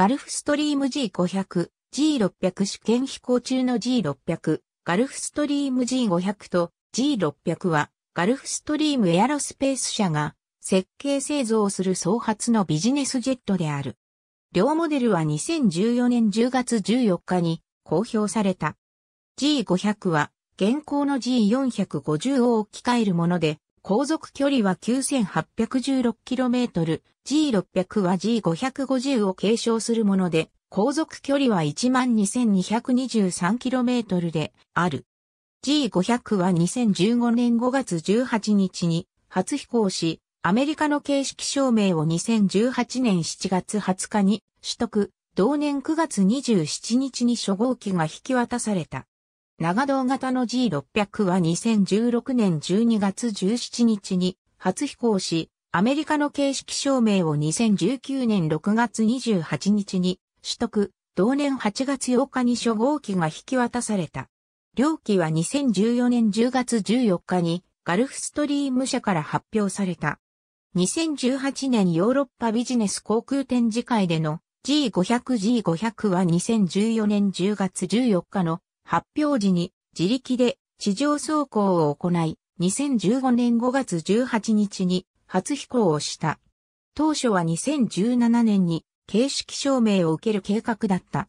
ガルフストリーム G500、G600 試験飛行中の G600、ガルフストリーム G500 と G600 は、ガルフストリームエアロスペース社が設計製造する総発のビジネスジェットである。両モデルは2014年10月14日に公表された。G500 は現行の G450 を置き換えるもので、航続距離は 9816km、G600 は G550 を継承するもので、航続距離は 12223km である。G500 は2015年5月18日に初飛行し、アメリカの形式証明を2018年7月20日に取得、同年9月27日に初号機が引き渡された。長堂型の G600 は2016年12月17日に初飛行し、アメリカの形式証明を2019年6月28日に取得、同年8月8日に初号機が引き渡された。両機は2014年10月14日にガルフストリーム社から発表された。2018年ヨーロッパビジネス航空展示会での G500G500 は2014年10月14日の発表時に自力で地上走行を行い、2015年5月18日に初飛行をした。当初は2017年に形式証明を受ける計画だった。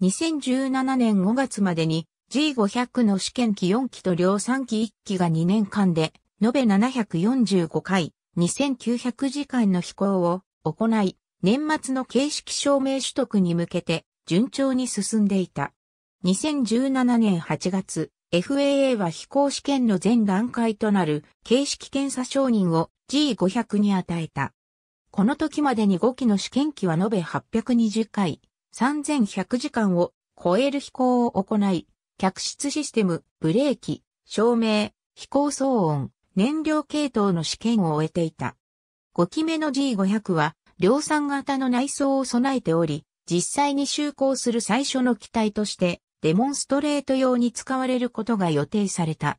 2017年5月までに G500 の試験機4機と量産機1機が2年間で、延べ745回、2900時間の飛行を行い、年末の形式証明取得に向けて順調に進んでいた。2017年8月、FAA は飛行試験の前段階となる形式検査承認を G500 に与えた。この時までに5機の試験機は延べ820回、3100時間を超える飛行を行い、客室システム、ブレーキ、照明、飛行騒音、燃料系統の試験を終えていた。5機目の G500 は量産型の内装を備えており、実際に就航する最初の機体としてデモンストレート用に使われることが予定された。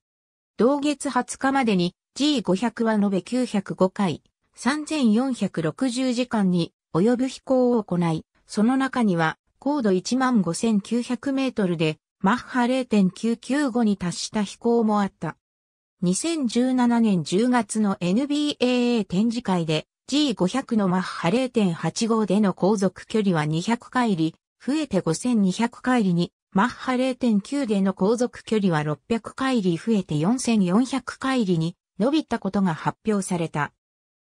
同月20日までに G500 は延べ905回、3460時間に及ぶ飛行を行い、その中には高度15900メートルでマッハ0.995に達した飛行もあった。2017年10月の NBAA 展示会で G500 のマッハ0.85での航続距離は200回り、増えて5200回りにマッハ0.9での航続距離は600回里増えて4400回里に伸びたことが発表された。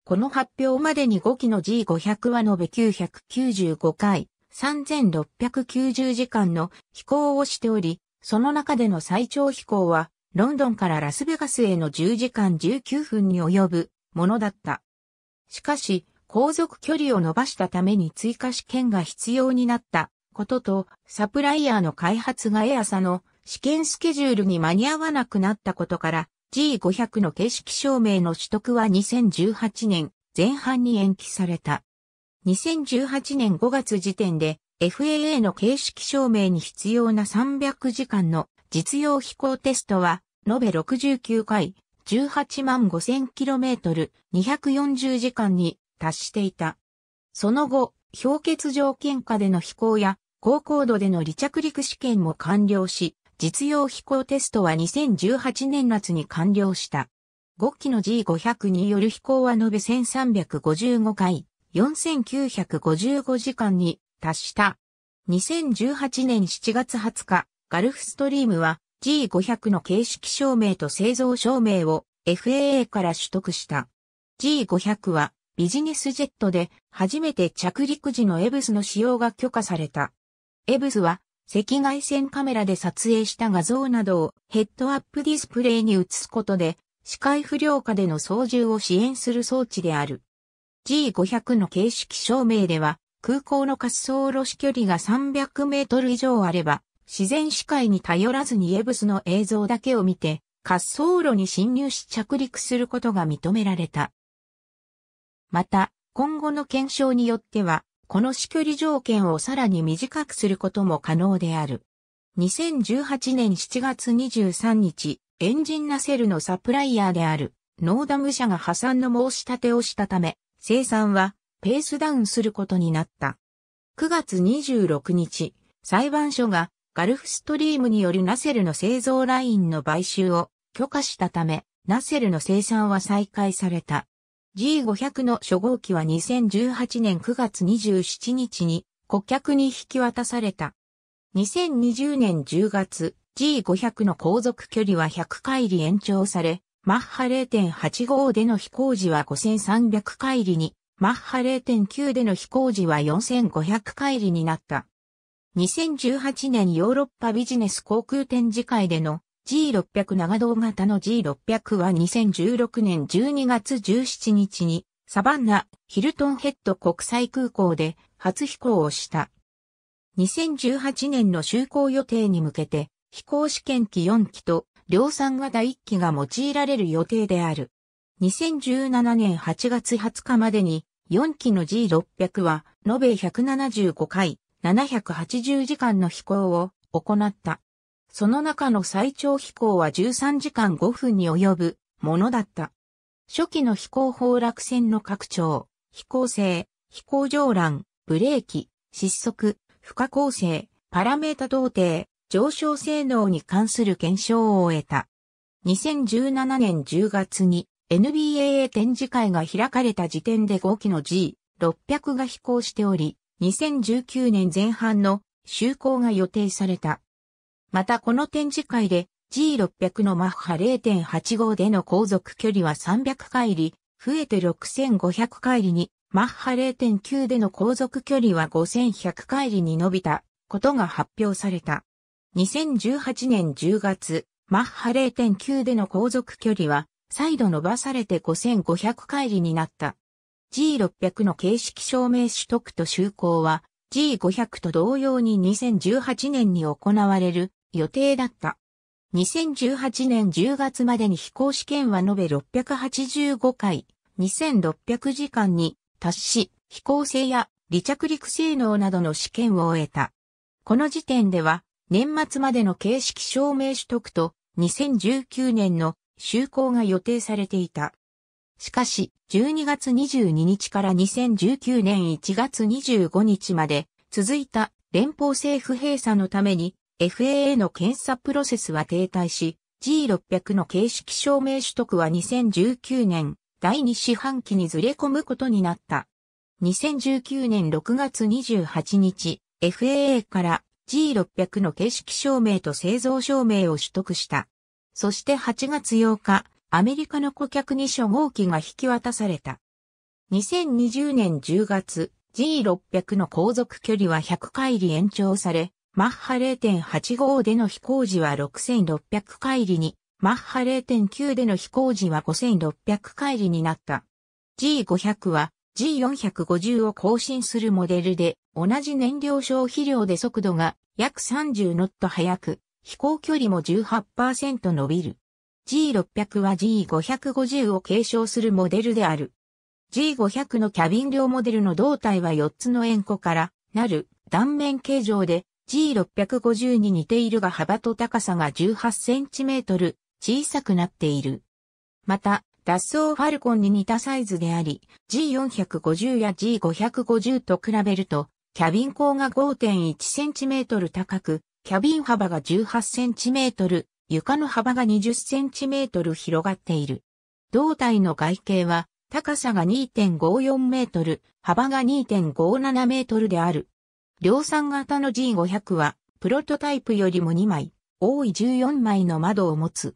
この発表までに5機の G500 は延べ995回、3690時間の飛行をしており、その中での最長飛行は、ロンドンからラスベガスへの10時間19分に及ぶものだった。しかし、航続距離を伸ばしたために追加試験が必要になったことと、サプライヤーの開発がエアサの試験スケジュールに間に合わなくなったことから、G500 の形式証明の取得は2018年前半に延期された。2018年5月時点で FAA の形式証明に必要な300時間の実用飛行テストは延べ69回18万 5000km 240時間に達していた。その後、氷結条件下での飛行や高高度での離着陸試験も完了し、実用飛行テストは2018年夏に完了した。5機の G500 による飛行は延べ1355回、4955時間に達した。2018年7月20日、ガルフストリームは G500 の形式証明と製造証明を FAA から取得した。G500 はビジネスジェットで初めて着陸時のエブスの使用が許可された。エブスは赤外線カメラで撮影した画像などをヘッドアップディスプレイに映すことで視界不良下での操縦を支援する装置である。G500 の形式証明では空港の滑走路視距離が300メートル以上あれば自然視界に頼らずにエブスの映像だけを見て滑走路に侵入し着陸することが認められた。また、今後の検証によっては、この仕距離条件をさらに短くすることも可能である。2018年7月23日、エンジンナセルのサプライヤーである、ノーダム社が破産の申し立てをしたため、生産はペースダウンすることになった。9月26日、裁判所がガルフストリームによるナセルの製造ラインの買収を許可したため、ナセルの生産は再開された。G500 の初号機は2018年9月27日に顧客に引き渡された。2020年10月、G500 の航続距離は100回里延長され、マッハ0.85での飛行時は5300回里に、マッハ0.9での飛行時は4500回里になった。2018年ヨーロッパビジネス航空展示会での G600 長胴型の G600 は2016年12月17日にサバンナヒルトンヘッド国際空港で初飛行をした。2018年の就航予定に向けて飛行試験機4機と量産型1機が用いられる予定である。2017年8月20日までに4機の G600 は延べ175回780時間の飛行を行った。その中の最長飛行は13時間5分に及ぶものだった。初期の飛行崩落船の拡張、飛行性、飛行上覧、ブレーキ、失速、不可構成、パラメータ同定、上昇性能に関する検証を終えた。2017年10月に NBAA 展示会が開かれた時点で5機の G600 が飛行しており、2019年前半の就航が予定された。またこの展示会で G600 のマッハ0.85での航続距離は300回り、増えて6500回りに、マッハ0.9での航続距離は5100回りに伸びたことが発表された。2018年10月、マッハ0.9での航続距離は再度伸ばされて5500回りになった。G600 の形式証明取得と就航は G500 と同様に2018年に行われる予定だった。2018年10月までに飛行試験は延べ685回、2600時間に達し、飛行性や離着陸性能などの試験を終えた。この時点では、年末までの形式証明取得と、2019年の就航が予定されていた。しかし、12月22日から2019年1月25日まで続いた連邦政府閉鎖のために FAA の検査プロセスは停滞し、G600 の形式証明取得は2019年第2四半期にずれ込むことになった。2019年6月28日、FAA から G600 の形式証明と製造証明を取得した。そして8月8日、アメリカの顧客に初号機が引き渡された。2020年10月、G600 の航続距離は100海里延長され、マッハ0.85での飛行時は6600回りに、マッハ0.9での飛行時は5600回りになった。G500 は G450 を更新するモデルで、同じ燃料消費量で速度が約30ノット速く、飛行距離も18%伸びる。G600 は G550 を継承するモデルである。G500 のキャビン量モデルの胴体は4つの円弧からなる断面形状で G650 に似ているが幅と高さが18センチメートル小さくなっている。また、脱走ファルコンに似たサイズであり、G450 や G550 と比べると、キャビン高が 5.1cm 高く、キャビン幅が 18cm、床の幅が 20cm 広がっている。胴体の外形は、高さが2.54メートル、幅が2.57メートルである。量産型の G500 は、プロトタイプよりも2枚、多い14枚の窓を持つ。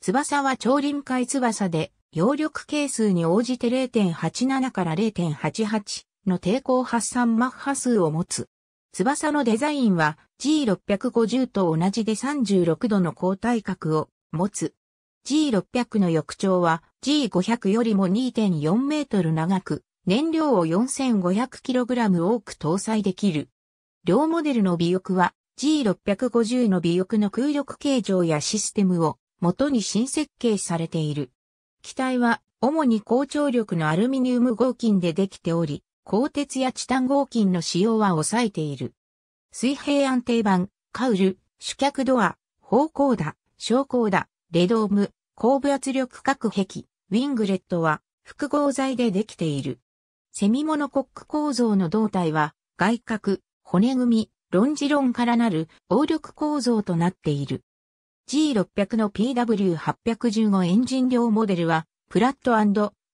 翼は超臨界翼で、揚力係数に応じて0.87から0.88の抵抗発散マッハ数を持つ。翼のデザインは G650 と同じで36度の高体角を持つ。G600 の翼長は G500 よりも2.4メートル長く、燃料を 4500kg 多く搭載できる。両モデルの尾翼は G650 の尾翼の空力形状やシステムを元に新設計されている。機体は主に高張力のアルミニウム合金でできており、鋼鉄やチタン合金の使用は抑えている。水平安定板、カウル、主脚ドア、方向だ、昇降だ、レドーム、後部圧力各壁、ウィングレットは複合材でできている。セミモノコック構造の胴体は外角、骨組み、論理論からなる応力構造となっている。G600 の PW815 エンジン量モデルは、プラット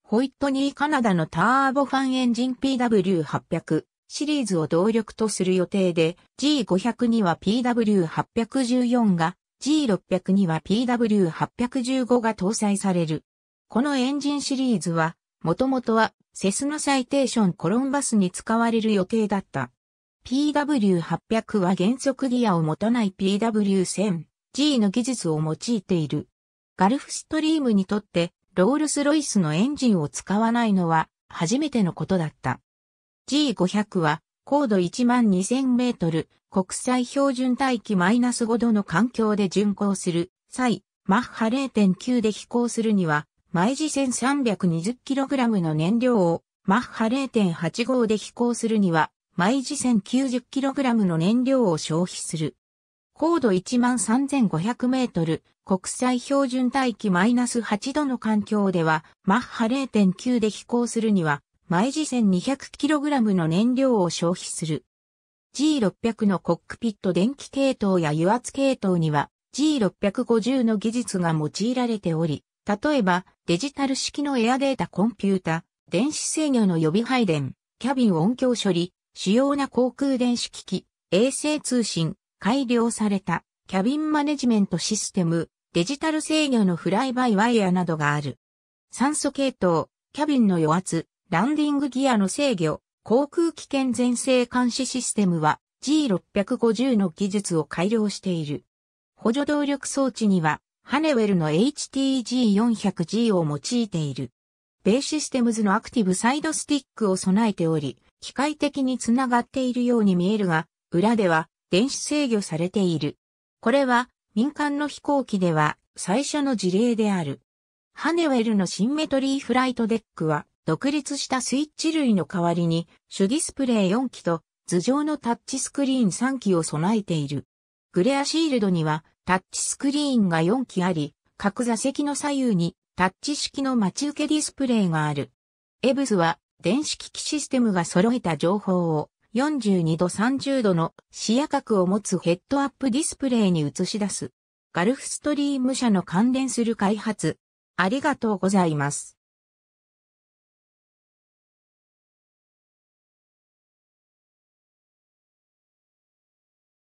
ホイットニーカナダのターボファンエンジン PW800 シリーズを動力とする予定で、G500 には PW814 が、G600 には PW815 が搭載される。このエンジンシリーズは、もともとはセスナサイテーションコロンバスに使われる予定だった。PW800 は原則ギアを持たない PW1000G の技術を用いている。ガルフストリームにとってロールスロイスのエンジンを使わないのは初めてのことだった。G500 は高度12000メートル国際標準大気マイナス5度の環境で巡航する際、マッハ0.9で飛行するには毎時 1320kg の燃料をマッハ0.85で飛行するには毎時 1090kg の燃料を消費する。高度13500メートル、国際標準大気マイナス8度の環境では、マッハ0.9で飛行するには、毎時 1200kg の燃料を消費する。G600 のコックピット電気系統や油圧系統には G650 の技術が用いられており、例えばデジタル式のエアデータコンピュータ、電子制御の予備配電、キャビン音響処理、主要な航空電子機器、衛星通信、改良されたキャビンマネジメントシステム、デジタル制御のフライバイワイヤなどがある。酸素系統、キャビンの余圧、ランディングギアの制御、航空危険全制監視システムは G650 の技術を改良している。補助動力装置には、ハネウェルの HTG400G を用いている。ベイシステムズのアクティブサイドスティックを備えており、機械的につながっているように見えるが、裏では電子制御されている。これは民間の飛行機では最初の事例である。ハネウェルのシンメトリーフライトデックは独立したスイッチ類の代わりに主ディスプレイ4機と頭上のタッチスクリーン3機を備えている。グレアシールドにはタッチスクリーンが4機あり、各座席の左右にタッチ式の待ち受けディスプレイがある。エブスは電子機器システムが揃えた情報を42度30度の視野角を持つヘッドアップディスプレイに映し出す。ガルフストリーム社の関連する開発。ありがとうございます。